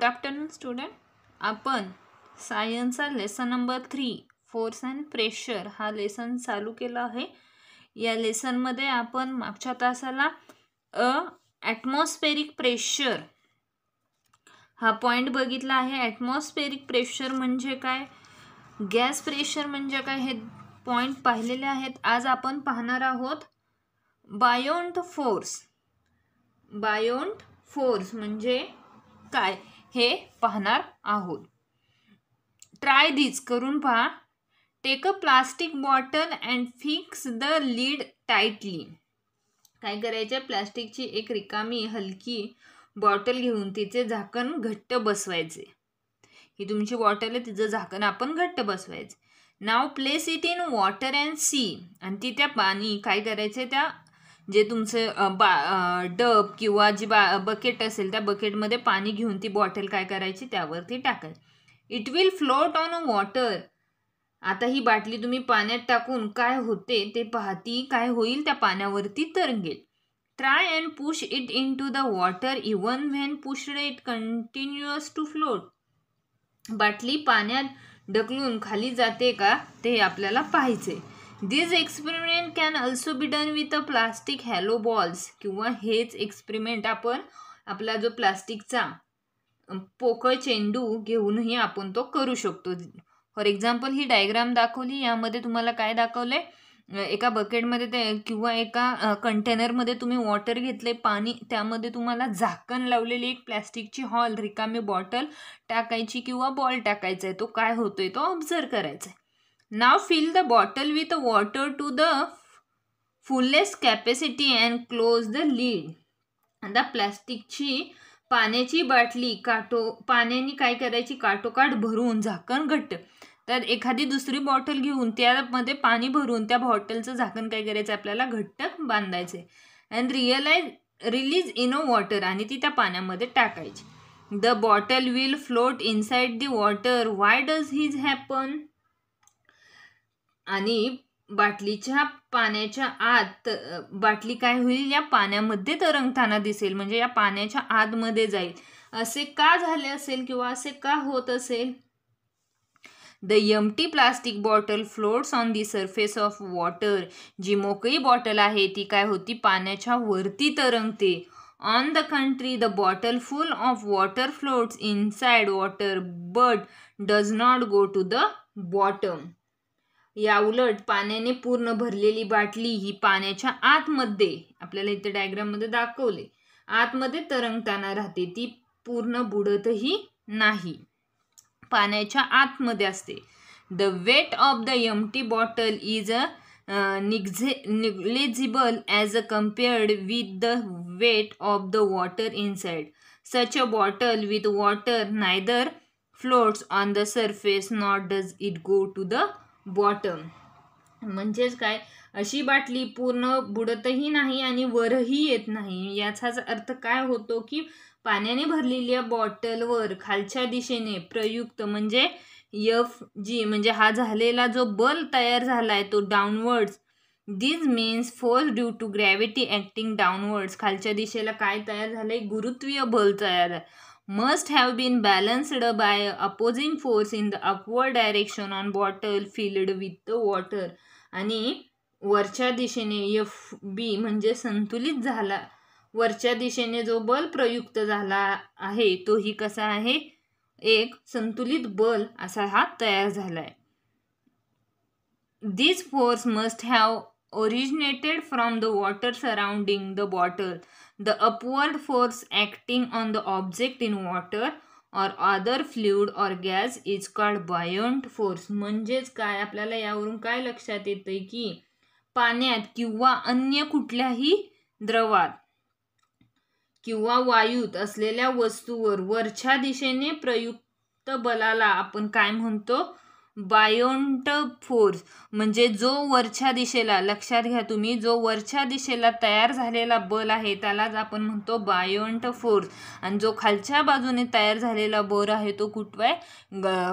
Good afternoon student आपण सायन्सचा lesson number three force and pressure हा लेसन चालू केला आहे या लेसनमध्ये आपण मागच्या तासाला अ ॲटमॉस्फेरिक प्रेशर हा पॉईंट बघितला आहे ॲटमॉस्फेरिक प्रेशर म्हणजे काय गॅस प्रेशर म्हणजे काय हे पॉईंट पाहिलेले आहेत आज आपण पाहणार आहोत बायोंट फोर्स बायोंट फोर्स म्हणजे काय हे पाहणार आहोत ट्राय दिस करून पहा take a plastic bottle and fix the lid tightly काय करायचं प्लास्टिकची एक रिकामी हलकी बॉटल घेऊन तिचे झाकण घट्ट बसवायचे ही तुमची बॉटल आहे तिचं झाकण आपण घट्ट बसवायचं now place it in water and see आणि ती त्या पाणी काय करायचं त्या जे तुमचं बा डब किंवा जी बा बकेट असेल त्या बकेटमध्ये पाणी घेऊन ती बॉटल काय करायची त्यावरती टाकायची it will float on a water आता ही बाटली तुम्ही पाण्यात टाकून काय होते ते पाहती काय होईल त्या पाण्यावरती तरंगेल try and push it into the water even when push it continuous to float बाटली पाण्यात ढकलून खाली जाते का ते आपल्याला पाहायचे this experiment can also be done with a plastic hollow balls किंवा हेच एक्सपेरिमेंट आपण आपला जो प्लास्टिकचा पोकळ चेंडू घेऊनही आपण तो करू शकतो फॉर एक्झाम्पल ही डायग्राम दाखवली यामध्ये तुम्हाला काय दाखवलं आहे एका बकेटमध्ये ते किंवा एका कंटेनरमध्ये तुम्ही वॉटर घेतले पाणी त्यामध्ये तुम्हाला झाकण लावलेली एक प्लॅस्टिकची हॉल रिकामी बॉटल टाकायची किंवा बॉल टाकायचा आहे तो काय होतोय तो ऑब्झर्व करायचा आहे Now fill the bottle with water to the fullest capacity and close the lid. The प्लॅस्टिकची पाण्याची बाटली काटो पाण्याने काय करायची काटोकाट भरून झाकण घट्ट तर एखादी दुसरी बॉटल घेऊन त्यामध्ये पाणी भरून त्या बॉटलचं झाकण काय करायचं आपल्याला घट्ट बांधायचे and realise release in a water आणि ती त्या पाण्यामध्ये टाकायची the bottle will float inside the water why does this happen आणि बाटलीच्या पाण्याच्या आत बाटली काय होईल या पाण्यामध्ये तरंगताना दिसेल म्हणजे या पाण्याच्या आतमध्ये जाईल असे का झाले असेल किंवा असे का होत असेल the empty plastic bottle floats on the surface of water जी मोकळी बॉटल आहे ती काय होती पाण्याच्या वरती तरंगते on the contrary the bottle full of water floats inside water but does not go to the bottom या उलट पाण्याने पूर्ण भरलेली बाटली ही पाण्याच्या आतमध्ये आपल्याला इथे डायग्राममध्ये दाखवले आतमध्ये तरंगताना राहते ती पूर्ण बुडतही नाही पाण्याच्या आतमध्ये असते the weight of the empty bottle is a निग्झे negligible as a compared with the weight of the water inside such a bottle with water neither floats on the surface not does it go to the bottom म्हणजेच काय अशी बाटली पूर्ण बुडतही नाही आणि वरही येत नाही याचाच अर्थ काय होतो की पाण्याने भरलेल्या बॉटलवर खालच्या दिशेने प्रयुक्त म्हणजे यफ जी म्हणजे हा झालेला जो बल तयार झाला आहे तो downwards this means force due to gravity acting downwards खालच्या दिशेला काय तयार झालं आहे गुरुत्वीय बल तयार आहे must have been balanced by opposing force in the upward direction on bottle filled with the water आणि वरच्या दिशेने एफ बी म्हणजे संतुलित झाला वरच्या दिशेने जो बल प्रयुक्त झाला आहे तोही कसा आहे एक संतुलित बल असा हा तयार झाला आहे this force must have originated from the water surrounding the bottle. The upward force acting on the object in water or other fluid or gas is called buoyant force म्हणजेच काय आपल्याला यावरून काय लक्षात येतं की पाण्यात किंवा अन्य कुठल्याही द्रवात किंवा वायूत असलेल्या वस्तूवर वरच्या दिशेने प्रयुक्त बलाला आपण काय म्हणतो बायोंट फोर्स म्हणजे जो वरच्या दिशेला लक्षात घ्या तुम्ही जो वरच्या दिशेला तयार झालेला बल आहे त्यालाच आपण म्हणतो बायोंट फोर्स आणि जो खालच्या बाजूने तयार झालेला बल आहे तो कुठवाय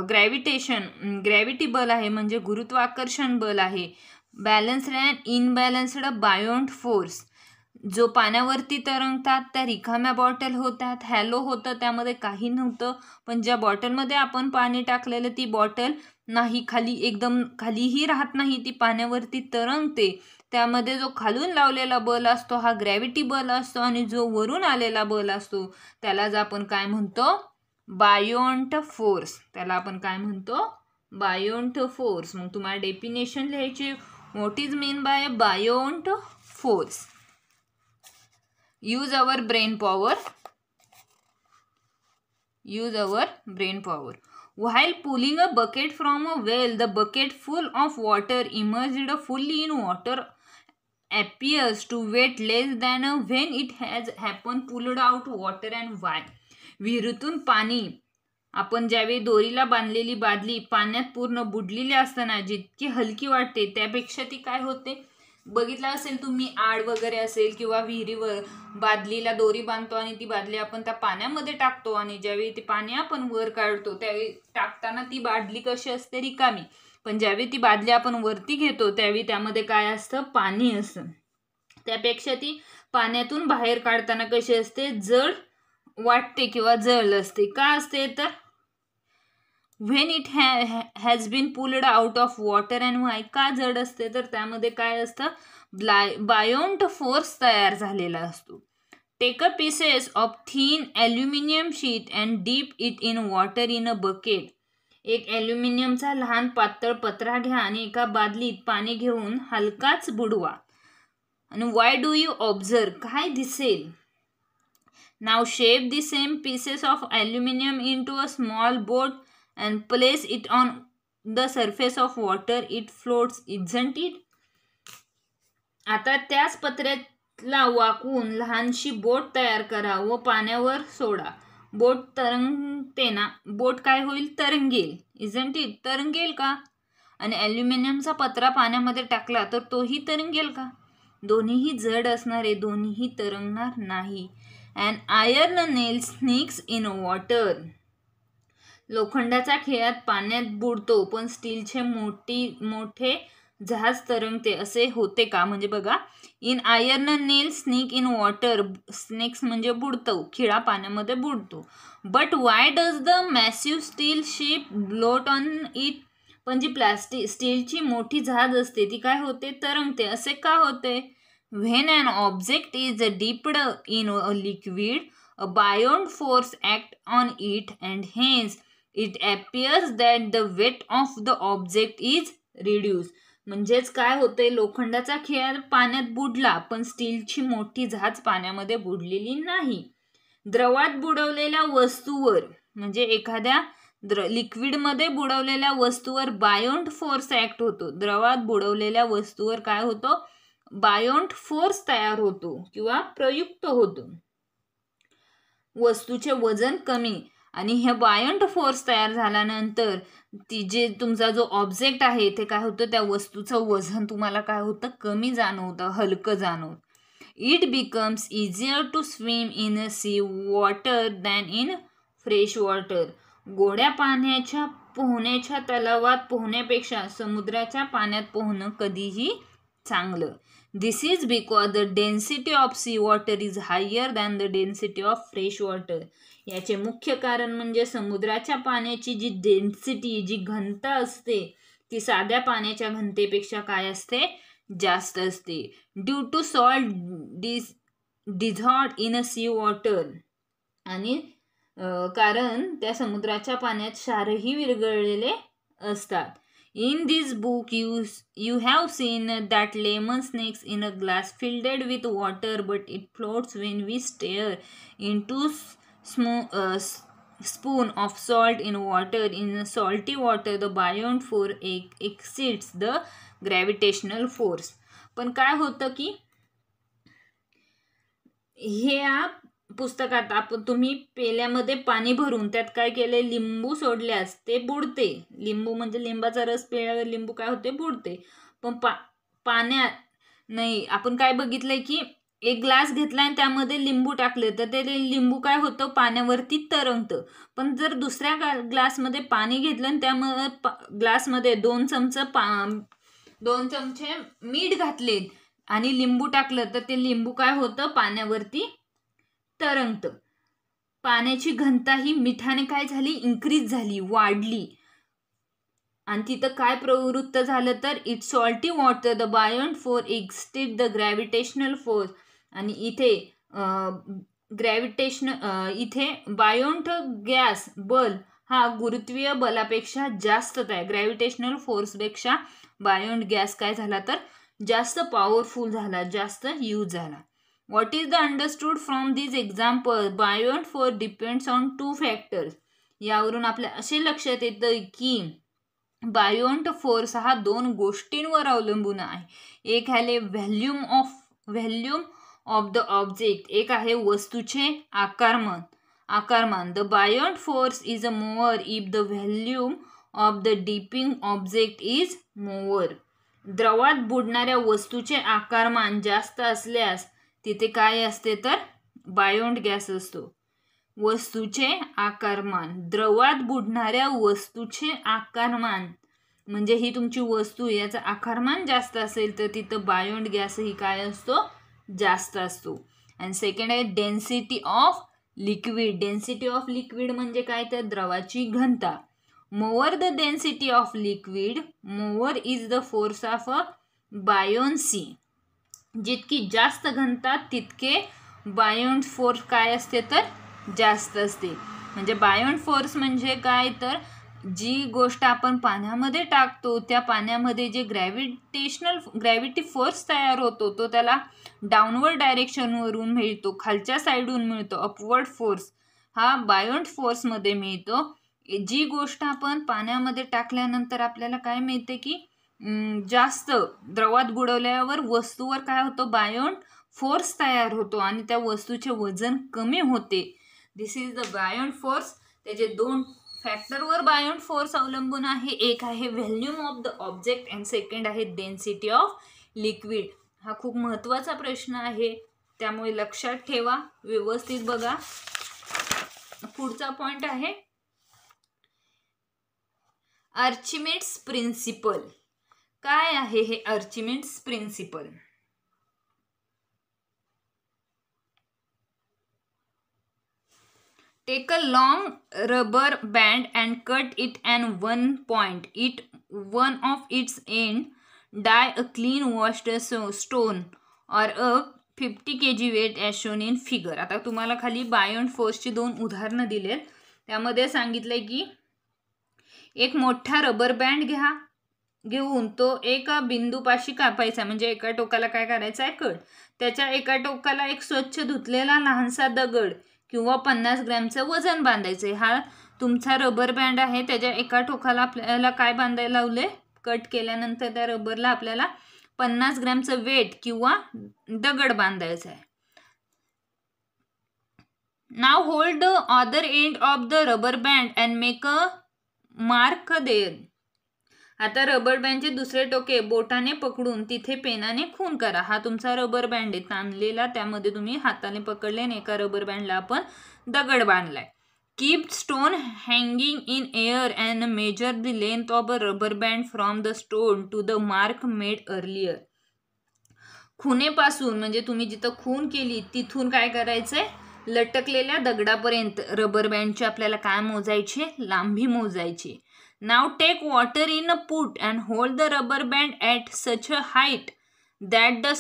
ग्रॅव्हिटेशन ग्रॅव्हिटी बल आहे म्हणजे गुरुत्वाकर्षण बल आहे balanced and imbalanced buoyant force जो पाण्यावरती तरंगतात त्या रिकाम्या बॉटल होतात हॅलो होतं त्यामध्ये काही नव्हतं पण ज्या बॉटलमध्ये आपण पाणी टाकलेलं ती बॉटल नाही खाली एकदम खालीही राहत नाही ती पाण्यावरती तरंगते त्यामध्ये जो खालून लावलेला बल असतो हा ग्रॅव्हिटी बल असतो आणि जो वरून आलेला बल असतो त्यालाच आपण काय म्हणतो बायोंट फोर्स त्याला आपण काय म्हणतो बायोंट फोर्स मग तुम्हाला डेफिनेशन लिहायची what is meant by buoyant force use our brain power use our brain power a bucket from a well the bucket full of water emerge a full in water water to weight less than a when it has happen pulled out water and why विहिरीतून पाणी आपण ज्यावेळी दोरीला बांधलेली बादली पाण्यात पूर्ण बुडलेली असताना जितकी हलकी वाटते त्यापेक्षा ती काय होते बघितला असेल तुम्ही आड वगैरे असेल किंवा विहिरीवर बादलीला दोरी बांधतो आणि ती बादली आपण त्या पाण्यामध्ये टाकतो आणि ज्यावेळी ती पाणी आपण वर काढतो त्यावेळी टाकताना ती बादली कशी असते रिकामी पण ज्यावेळी ती बादली आपण वरती घेतो त्यावेळी त्यामध्ये काय असतं पाणी असतं त्यापेक्षा ती पाण्यातून बाहेर काढताना कशी असते जड वाटते किंवा जळ असते का असते तर when it ha has been pulled out of water and why का जड असते तर त्यामध्ये काय असतं ब्लाय बायोंट फोर्स तयार झालेला असतो take a pieces of thin aluminium sheet and dip it in water in a bucket एक ॲल्युमिनियमचा लहान पातळ पत्रा घ्या आणि एका बादलीत पाणी घेऊन हलकाच बुडवा आणि वाय डू यू ऑब्झर्व काय दिसेल now shape the same pieces of aluminium into a small boat and place it on the surface of water it floats isn't it आता त्याच पत्र्याला वाकून लहानशी बोट तयार करा व पाण्यावर सोडा बोट तरंगते ना बोट काय होईल तरंगेल इझंट इट तरंगेल का आणि ॲल्युमिनियमचा पत्रा पाण्यामध्ये टाकला तर तोही तरंगेल का दोन्हीही जड असणारे दोन्हीही तरंगणार नाही and iron nail sinks in water लोखंडाचा खेळात पाण्यात बुडतो पण स्टीलचे मोठी मोठे जहाज तरंगते असे होते का म्हणजे बघा an iron nail sink in water sinks म्हणजे बुडतो खिळा पाण्यामध्ये बुडतो but why does the massive steel ship float on it पण जी प्लास्टिक स्टीलची मोठी जहाज असते ती काय होते तरंगते असे का होते when an object is a dipped in a liquid a buoyant force act on it and hence it appears that the weight of the object is reduce म्हणजेच काय होते लोखंडाचा खेळ पाण्यात बुडला पण स्टीलची मोठी जहाज पाण्यामध्ये बुडलेली नाही द्रवात बुडवलेल्या वस्तूवर म्हणजे एखाद्या द्र लिक्विडमध्ये बुडवलेल्या वस्तूवर बायोंट फोर्स ऍक्ट होतो द्रवात बुडवलेल्या वस्तूवर काय होतो बायोंट फोर्स तयार होतो किंवा प्रयुक्त होतो वस्तूचे वजन कमी आणि हे बायंट फोर्स तयार झाल्यानंतर ती जे तुमचा जो ऑब्जेक्ट आहे ते काय होतं त्या वस्तूचं वजन तुम्हाला काय होतं कमी जाणवतं हलकं जाणवत it becomes easier to swim in a sea water than in fresh water गोड्या पाण्याच्या पोहण्याच्या तलावात पोहण्यापेक्षा समुद्राच्या पाण्यात पोहणं कधीही चांगलं This is because the density of sea water is higher than the density of fresh water. याचे मुख्य कारण म्हणजे समुद्राच्या पाण्याची जी डेन्सिटी जी घनता असते ती साध्या पाण्याच्या घनतेपेक्षा काय असते जास्त असते due to salt dis dissolved in a sea water आणि कारण त्या समुद्राच्या पाण्यात क्षारही विरगळलेले असतात In this book, you, you have seen that lemon snakes in a glass filled with water, but it floats when we stir into small uh, spoon of salt in water. In salty water, the bion egg exceeds the gravitational force. पण काय होतं की पुस्तकात आपण तुम्ही पेल्यामध्ये पाणी भरून त्यात काय केले लिंबू सोडल्यास ते बुडते लिंबू म्हणजे लिंबाचा रस पेल्यावर लिंबू काय होते बुडते पण पा पाण्यात नाही आपण काय बघितलंय की एक ग्लास घेतला आणि त्यामध्ये लिंबू टाकले तर ते लिंबू काय होतं पाण्यावरती तरंगतं पण जर दुसऱ्या ग्लासमध्ये पाणी घेतलं आणि त्यामध्ये पा ग्लासमध्ये दोन चमचं पा दोन चमचे मीठ घातले आणि लिंबू टाकलं तर ते लिंबू काय होतं पाण्यावरती तरंगत पाण्याची घनता ही मिठाने काय झाली इन्क्रीज झाली वाढली आणि तिथं काय प्रवृत्त झालं तर it salty water the buoyant force exceed the gravitational force आणि इथे ग्रॅव्हिटेशन इथे बायोंट गॅस बल हा गुरुत्वीय बलापेक्षा जास्त आहे ग्रॅव्हिटेशनल फोर्सपेक्षा बायोंट गॅस काय झाला तर जास्त पॉवरफुल झाला जास्त यूज झाला What is the understood from these example? Buoyant for depends on two factors. यावरून आपल्या असे लक्षात येतं की बायोंट फोर्स हा दोन गोष्टींवर अवलंबून आहे एक आहे volume of volume of the object एक आहे वस्तूचे आकारमान आकारमान the buoyant force is a more if the volume of the dipping object is more द्रवात बुडणाऱ्या वस्तूचे आकारमान जास्त असल्यास तिथे काय असते तर बायोंड गॅस असतो वस्तूचे आकारमान द्रवात बुडणाऱ्या वस्तूचे आकारमान म्हणजे ही तुमची वस्तू याचं आकारमान जास्त असेल तर तिथं बायोंड गॅस ही काय असतो जास्त असतो अँड सेकंड आहे density of liquid density of liquid म्हणजे काय तर द्रवाची घनता more the density of liquid more is the force of a buoyancy जितकी जास्त घनता तितके बायोंड फोर्स काय असते तर जास्त असते म्हणजे बायोंड फोर्स म्हणजे काय तर जी गोष्ट आपण पाण्यामध्ये टाकतो त्या पाण्यामध्ये जे ग्रॅव्हिटेशनल ग्रॅव्हिटी फोर्स तयार होतो तो त्याला डाऊनवर्ड डायरेक्शनवरून मिळतो खालच्या साईडहून मिळतो अपवर्ड फोर्स हा बायोंड फोर्समध्ये मिळतो जी गोष्ट आपण पाण्यामध्ये टाकल्यानंतर आपल्याला काय मिळते की जास्त द्रवात बुडवल्यावर वस्तूवर काय होतं बायोन फोर्स तयार होतो आणि त्या वस्तूचे वजन कमी होते this is the buoyant force त्याचे दोन फॅक्टरवर बायोन फोर्स अवलंबून आहे एक आहे volume of the object and second आहे डेन्सिटी ऑफ लिक्विड हा खूप महत्त्वाचा प्रश्न आहे त्यामुळे लक्षात ठेवा व्यवस्थित बघा पुढचा पॉइंट आहे आर्चिमेट्स प्रिन्सिपल काय आहे हे Archimedes principle take a long rubber band and cut it and one point it one of its end tie a clean washed stone or a fifty K G weight as shown in figure आता तुम्हाला खाली bye and फोर्सची दोन उदाहरणं दिलेत त्यामध्ये सांगितलं की एक मोठा रबर बँड घ्या घेऊन तो एका बिंदूपाशी कापायचा म्हणजे एका टोकाला काय करायचा आहे कट त्याच्या एका टोकाला एक स्वच्छ धुतलेला लहानसा दगड किंवा पन्नास ग्रॅमचं वजन बांधायचं हा तुमचा रबर बँड आहे त्याच्या एका टोकाला आपल्याला काय बांधायला लावले कट केल्यानंतर त्या रबरला आपल्याला पन्नास ग्रॅमचं वेट किंवा दगड बांधायचं आहे now hold the other end of the rubber band and make a mark there आता रबर बँडचे दुसरे टोके बोटाने पकडून तिथे पेनाने खून करा हा तुमचा रबर बँड आहे ताणलेला त्यामध्ये तुम्ही हाताने पकडले आणि एका रबर बँडला आपण दगड बांधलाय keep stone hanging in air and measure the length of a rubber band from the stone to the mark made earlier खुनेपासून म्हणजे तुम्ही जिथं खून केली तिथून काय करायचंय लटकलेल्या दगडापर्यंत रबर बँडची आपल्याला काय मोजायची लांबी मोजायची Now take water in a put and hold the rubber band at such a height that the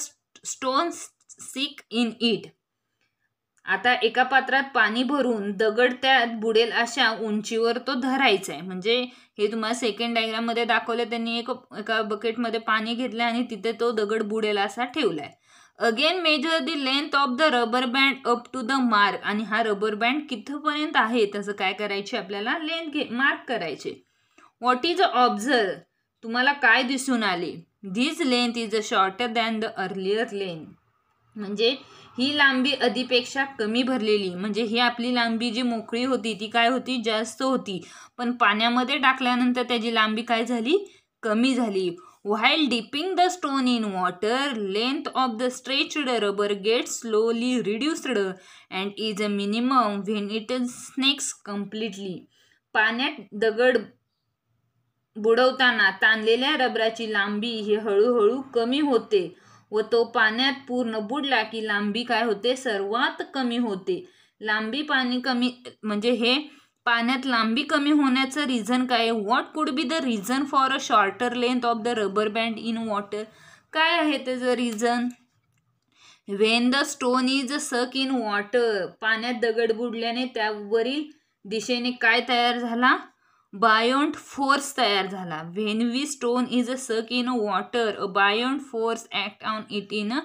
stone sink in it. आता एका पात्रात पाणी भरून दगड त्यात बुडेल अशा उंचीवर तो धरायचा आहे म्हणजे हे तुम्हाला सेकंड डायग्राममध्ये दाखवलं त्यांनी एक एका बकेटमध्ये पाणी घेतलं आणि तिथे तो दगड बुडेल असा ठेवला again measure the length of the rubber band up to the mark आणि हा रबर बँड किथपर्यंत आहे तसं काय करायचे आपल्याला लेंथ घे मार्क करायचे व्हॉट इज ऑब्झर्व तुम्हाला काय दिसून आले this length is a shorter than the earlier length म्हणजे ही लांबी आधीपेक्षा कमी भरलेली म्हणजे ही आपली लांबी जी मोकळी होती ती काय होती जास्त होती पण पाण्यामध्ये टाकल्यानंतर त्याची लांबी काय झाली कमी झाली while dipping the stone in water length of the stretched rubber get slowly reduced and is a minimum when it sinks completely पाण्यात दगड बुडवताना ताणलेल्या रबराची लांबी ही हळूहळू कमी होते व तो पाण्यात पूर्ण बुडला की लांबी काय होते सर्वात कमी होते लांबी पाणी कमी म्हणजे हे पाण्यात लांबी कमी होण्याचं रिझन काय what could be the reason for a shorter length of the rubber band in water काय आहे त्याचं reason when the stone is sunk in water पाण्यात दगड बुडल्याने त्यावरील दिशेने काय तयार झाला बायोंट फोर्स तयार झाला व्हेनवी stone is a sunk in a water a buoyant force act on it in a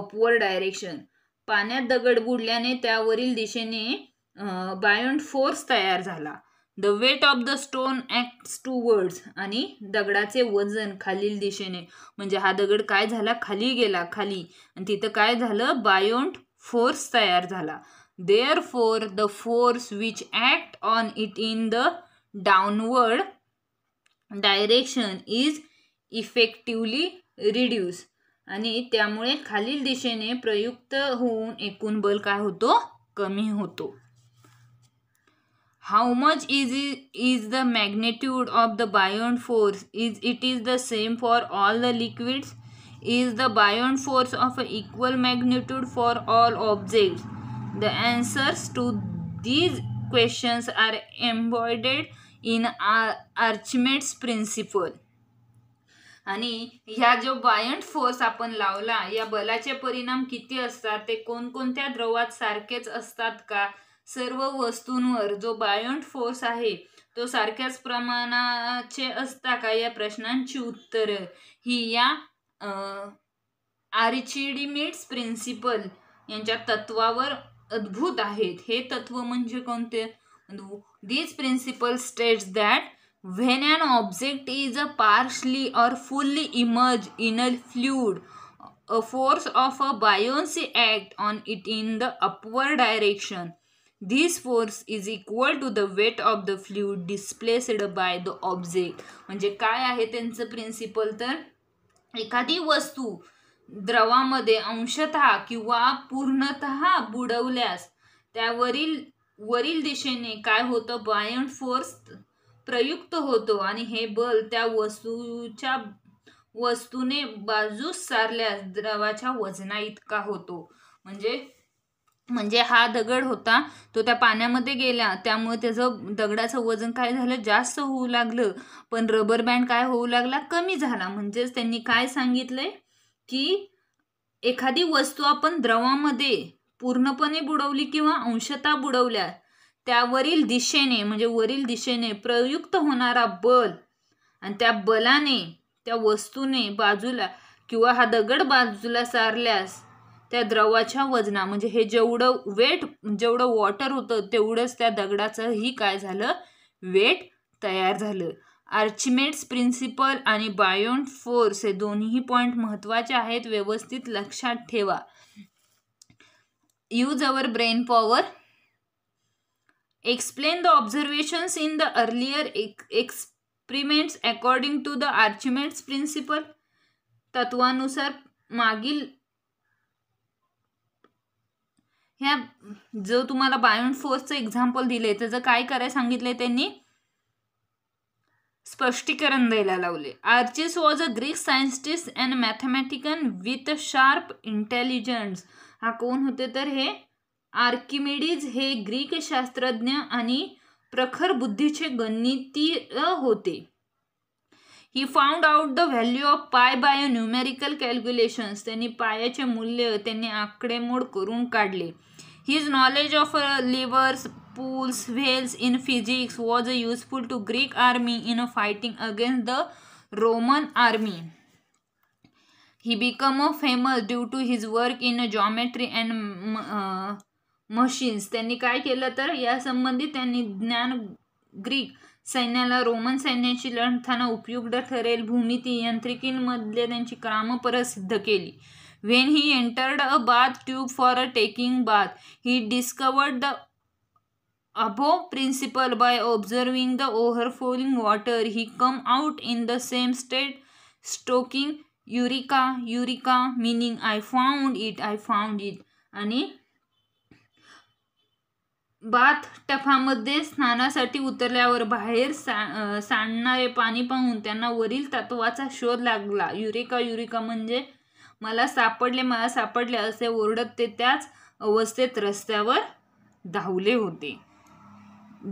upward direction पाण्यात दगड बुडल्याने त्यावरील दिशेने बायोंट फोर्स तयार झाला the weight of the stone acts towards आणि दगडाचे वजन खालील दिशेने म्हणजे हा दगड काय झाला खाली गेला खाली आणि तिथं काय झालं बायोंट फोर्स तयार झाला therefore the force which act on it in the downward direction is effectively reduce आणि त्यामुळे खालील दिशेने प्रयुक्त होऊन एकूण बल काय होतो कमी होतो how much is is the magnitude of the buoyant force is it is the same for all the liquids is the buoyant force of a equal magnitude for all object the answers to these questions are embodied in a Archimedes principle आणि ह्या जो buoyant force आपण लावला या बलाचे परिणाम किती असतात ते कोणकोणत्या द्रवात सारखेच असतात का सर्व वस्तूंवर जो बायंट फोर्स आहे तो सारख्याच प्रमाणाचे असता का या प्रश्नांची उत्तरं ही या आर्चिडिमिट्स प्रिन्सिपल यांच्या तत्वावर अद्भुत आहेत हे तत्व म्हणजे कोणते these principle states that when an object is a partially or fully immerse in a fluid a force of a buoyancy act on it in the upward direction this force is equal to the weight of the fluid displaced by the object म्हणजे काय आहे त्यांचं principal तर एखादी वस्तू द्रवामध्ये अंशत किंवा पूर्णत बुडवल्यास त्यावरील वरील दिशेने काय होतं बायंड फोर्स प्रयुक्त होतो आणि हे बल त्या वस्तूच्या वस्तूने बाजूस सारल्यास द्रवाच्या वजना इतका होतो म्हणजे म्हणजे हा दगड होता तो त्या पाण्यामध्ये गेला त्यामुळे त्याचं दगडाचं वजन काय झालं जास्त होऊ लागलं पण रबर बँड काय होऊ लागला कमी झाला म्हणजेच त्यांनी काय सांगितलंय की एखादी वस्तू आपण द्रवामध्ये पूर्णपणे बुडवली किंवा अंशता बुडवल्या त्यावरील दिशेने म्हणजे वरील दिशेने प्रयुक्त होणारा बल आणि त्या बलाने त्या वस्तूने बाजूला किंवा हा दगड बाजूला सारल्यास त्या द्रवाच्या वजना म्हणजे हे जेवढं वेट जेवढं वॉटर होतं तेवढंच त्या दगडाचंही काय झालं वेट तयार झालं आर्चिमेट्स प्रिन्सिपल आणि बायोन फोर्स हे दोन्ही पॉईंट महत्त्वाचे आहेत व्यवस्थित लक्षात ठेवा use our brain power explain the observations in the earlier experiments according to the Archimedes principle तत्वानुसार मागील ह्या जो तुम्हाला बायोन फोर्सचं एक्झाम्पल दिले त्याचं काय करायला सांगितले त्यांनी स्पष्टीकरण द्यायला लावले आर्चिस was a Greek scientist and mathematician with sharp intelligence हा कोण होते तर हे आर्किमिडीज हे ग्रीक शास्त्रज्ञ आणि प्रखर बुद्धीचे गणितीय होते he found out the value of pi by numerical calculations त्यांनी पायाचे मूल्य त्यांनी आकडेमोड करून काढले his knowledge of levers pulleys wheels in physics was a useful to Greek army in a fighting against the Roman army He became famous due to his work in geometry and uh, machines. त्यांनी काय केलं तर या संबंधी त्यांनी ज्ञान Greek thana Roman सैन्याची bhumi उपयुक्त ठरेल भूमिती यांत्रिकींमधले त्यांची क्राम प्रसिद्ध केली when he entered a bath tube for a taking bath he discovered the above principle by observing the overflowing water he come out in the same state stoking eureka eureka meaning I found it I found it आणि bath टफामध्ये स्नानासाठी उतरल्यावर बाहेर सा सांडणारे पाणी पाहून त्यांना वरील तत्वाचा शोध लागला युरिका युरिका म्हणजे मला सापडले मला सापडले असे ओरडत ते त्याच अवस्थेत रस्त्यावर धावले होते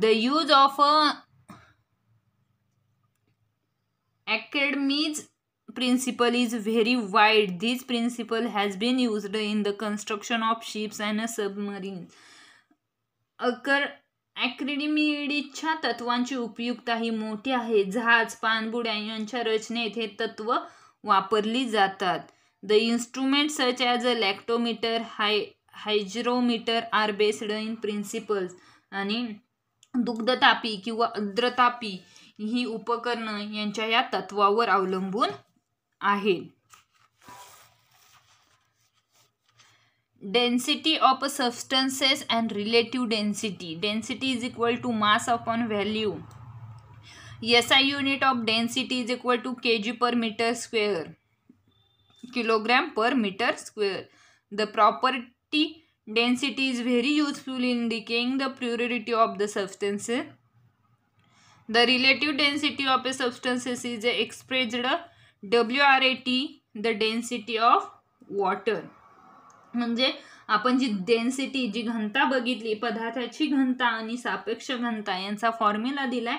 द यूज ऑफ अ ॲकॅडमीज principle is very wide. This principle has been used in the construction of ships and submarine. अकर ॲक्रिडिमिडीच्या तत्वांची उपयुक्तता ही मोठी आहे जहाज पानबुड्या यांच्या रचनेत हे तत्व वापरली जातात the instrument such as a lactometer high hydrometer are based in principles आणि दुग्धतापी किंवा अद्रतापी ही उपकरणं यांच्या या तत्वावर अवलंबून आहे density of a substances and relative density density is equal to mass upon value SI unit of density is equal to kg per meter square kilogram per meter square the property density is very useful in indicating the purity of the substance the relative density of a substance is expressed W R A T the density of water म्हणजे आपण जी density जी घनता बघितली पदार्थाची घनता आणि सापेक्ष घनता यांचा फॉर्म्युला दिलाय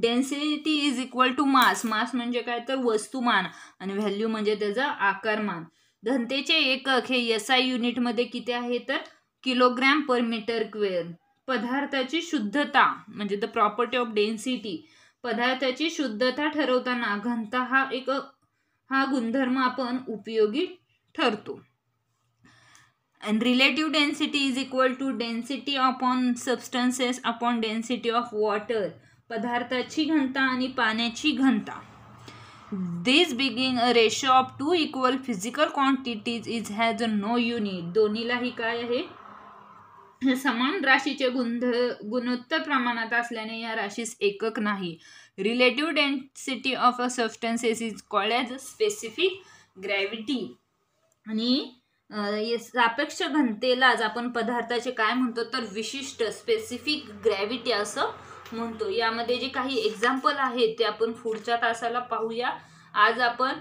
density is equal to mass mass म्हणजे काय तर वस्तुमान आणि व्हॅल्यू म्हणजे त्याचा आकारमान घनतेचे एकक हे एस आय युनिटमध्ये किती आहे तर किलोग्रॅम पर मीटर क्वेअर पदार्थाची शुद्धता म्हणजे द प्रॉपर्टी ऑफ डेन्सिटी पदार्थाची शुद्धता ठरवताना घनता हा एक हा गुणधर्म आपण उपयोगी ठरतो and relative density is equal to density upon substances upon density of water पदार्थाची घनता आणि पाण्याची घनता this being a ratio of two equal physical quantities is has a no unit दोन्हीलाही काय आहे समान राशीचे गुणध गुणोत्तर प्रमाणात असल्याने या राशीस एकक नाही relative density of a substances is called as a specific gravity आणि सापेक्ष घनतेलाच आपण पदार्थाचे काय म्हणतो तर विशिष्ट स्पेसिफिक ग्रॅव्हिटी असं म्हणतो यामध्ये जे काही एक्झाम्पल आहेत ते आपण पुढच्या तासाला पाहूया आज आपण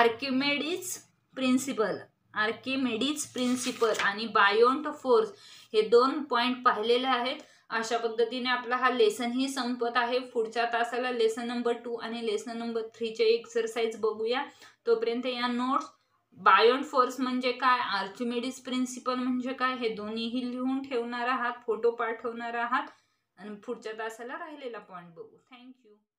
आर्किमेडिज प्रिन्सिपल आर्किमेडिज प्रिन्सिपल आणि बायोंट फोर्स हे दोन पॉईंट पाहिलेले आहेत अशा पद्धतीने आपला हा लेसनही संपत आहे पुढच्या तासाला लेसन नंबर टू आणि लेसन नंबर थ्रीचे एक्सरसाइज बघूया तोपर्यंत या नोट्स बायोन फोर्स म्हणजे काय आर्चिमेडिस प्रिन्सिपल म्हणजे काय हे दोन्हीही लिहून ठेवणार आहात फोटो पाठवणार आहात आणि पुढच्या तासाला राहिलेला पॉइंट बघू थँक्यू